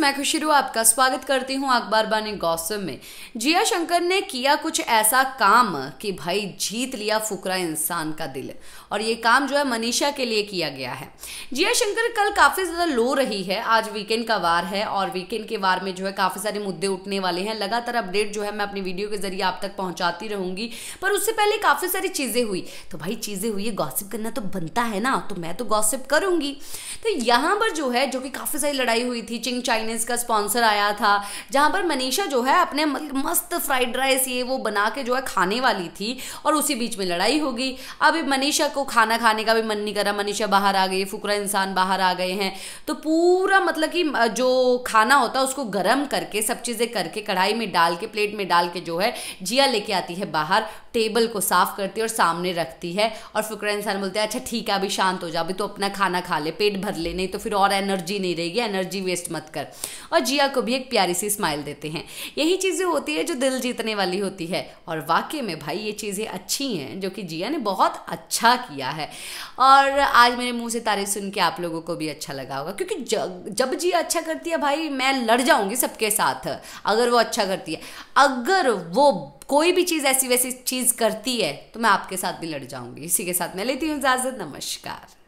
मैं खुशी रू आपका स्वागत करती हूं अखबार बानी गौसम में जिया शंकर ने किया कुछ ऐसा काम कि भाई जीत लिया फुकरा इंसान का दिल और ये काम जो है मनीषा के लिए किया गया है जिया शंकर कल काफ़ी ज़्यादा लो रही है आज वीकेंड का वार है और वीकेंड के वार में जो है काफ़ी सारे मुद्दे उठने वाले हैं लगातार अपडेट जो है मैं अपनी वीडियो के जरिए आप तक पहुंचाती रहूंगी पर उससे पहले काफ़ी सारी चीज़ें हुई तो भाई चीज़ें हुई है गॉसिप करना तो बनता है ना तो मैं तो गॉसिप करूंगी तो यहाँ पर जो है जो कि काफ़ी सारी लड़ाई हुई थी चिंग चाइनीज़ का स्पॉन्सर आया था जहाँ पर मनीषा जो है अपने मस्त फ्राइड राइस ये वो बना के जो है खाने वाली थी और उसी बीच में लड़ाई हो गई अब मनीषा को खाना खाने का भी मन नहीं करा मनीषा बाहर आ गई फुकरा इंसान बाहर आ गए हैं तो पूरा मतलब कि जो खाना होता है उसको गर्म करके सब चीज़ें करके कढ़ाई में डाल के प्लेट में डाल के जो है जिया लेके आती है बाहर टेबल को साफ करती है और सामने रखती है और फुकरा इंसान बोलते हैं अच्छा ठीक है अभी शांत हो जा अभी तो अपना खाना खा ले पेट भर ले नहीं तो फिर और एनर्जी नहीं रहेगी एनर्जी वेस्ट मत कर कर और जिया को भी एक प्यारी सी स्माइल देते हैं यही चीज़ें होती है जो दिल जीतने वाली होती है और वाकई में भाई ये चीज़ें अच्छी हैं जो कि जिया ने बहुत अच्छा किया है और आज मेरे मुँह से तारीफ सुन के आप लोगों को भी अच्छा लगा होगा क्योंकि जब जिया अच्छा करती है भाई मैं लड़ जाऊँगी सबके साथ अगर वो अच्छा करती है अगर वो कोई भी चीज़ ऐसी वैसी चीज़ करती है तो मैं आपके साथ भी लड़ जाऊंगी इसी के साथ मैं लेती हूँ इजाज़त नमस्कार